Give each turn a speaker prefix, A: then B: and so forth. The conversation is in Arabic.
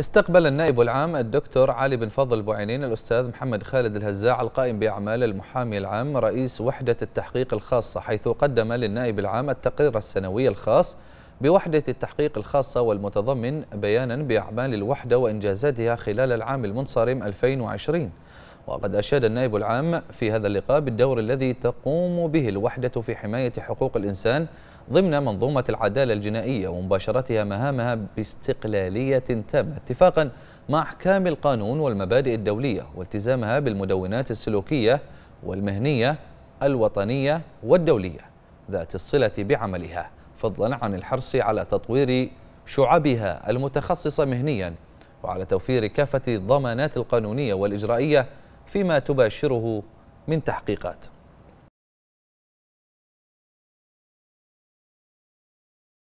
A: استقبل النائب العام الدكتور علي بن فضل بوعينين الأستاذ محمد خالد الهزاع القائم بأعمال المحامي العام رئيس وحدة التحقيق الخاصة حيث قدم للنائب العام التقرير السنوي الخاص بوحدة التحقيق الخاصة والمتضمن بيانا بأعمال الوحدة وإنجازاتها خلال العام المنصرم 2020 وقد أشاد النائب العام في هذا اللقاء بالدور الذي تقوم به الوحدة في حماية حقوق الإنسان ضمن منظومة العدالة الجنائية ومباشرتها مهامها باستقلالية تامة اتفاقا مع أحكام القانون والمبادئ الدولية والتزامها بالمدونات السلوكية والمهنية الوطنية والدولية ذات الصلة بعملها فضلا عن الحرص على تطوير شعبها المتخصصة مهنيا وعلى توفير كافة الضمانات القانونية والإجرائية فيما تباشره من تحقيقات